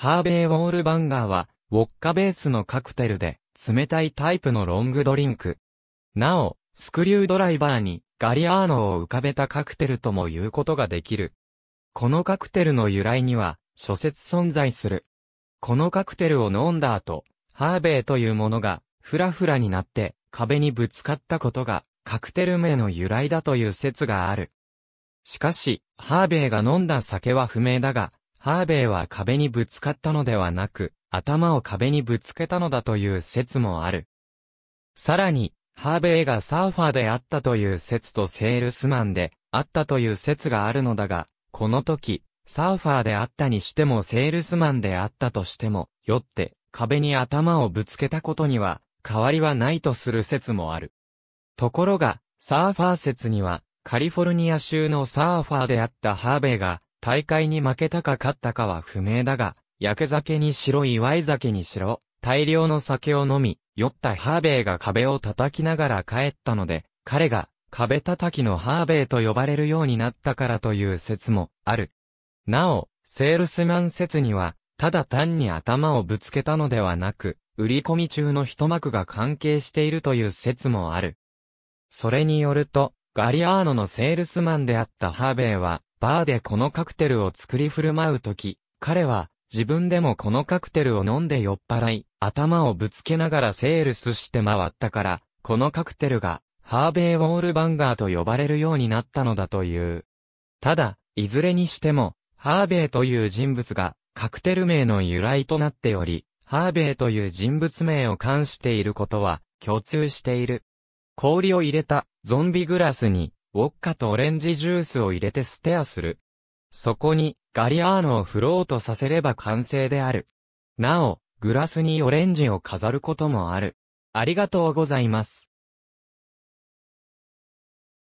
ハーベイ・ウォールバンガーは、ウォッカベースのカクテルで、冷たいタイプのロングドリンク。なお、スクリュードライバーに、ガリアーノを浮かべたカクテルとも言うことができる。このカクテルの由来には、諸説存在する。このカクテルを飲んだ後、ハーベイというものが、ふらふらになって、壁にぶつかったことが、カクテル名の由来だという説がある。しかし、ハーベイが飲んだ酒は不明だが、ハーベイは壁にぶつかったのではなく、頭を壁にぶつけたのだという説もある。さらに、ハーベイがサーファーであったという説とセールスマンであったという説があるのだが、この時、サーファーであったにしてもセールスマンであったとしても、よって壁に頭をぶつけたことには変わりはないとする説もある。ところが、サーファー説には、カリフォルニア州のサーファーであったハーベイが、大会に負けたか勝ったかは不明だが、焼け酒にしろ祝い酒にしろ、大量の酒を飲み、酔ったハーベイが壁を叩きながら帰ったので、彼が壁叩きのハーベイと呼ばれるようになったからという説もある。なお、セールスマン説には、ただ単に頭をぶつけたのではなく、売り込み中の一幕が関係しているという説もある。それによると、ガリアーノのセールスマンであったハーベイは、バーでこのカクテルを作り振る舞うとき、彼は、自分でもこのカクテルを飲んで酔っ払い、頭をぶつけながらセールスして回ったから、このカクテルが、ハーベイ・ウォールバンガーと呼ばれるようになったのだという。ただ、いずれにしても、ハーベイという人物が、カクテル名の由来となっており、ハーベイという人物名を冠していることは、共通している。氷を入れた、ゾンビグラスに、ウォッカとオレンジジュースを入れてステアする。そこに、ガリアーノをフロートさせれば完成である。なお、グラスにオレンジを飾ることもある。ありがとうございます。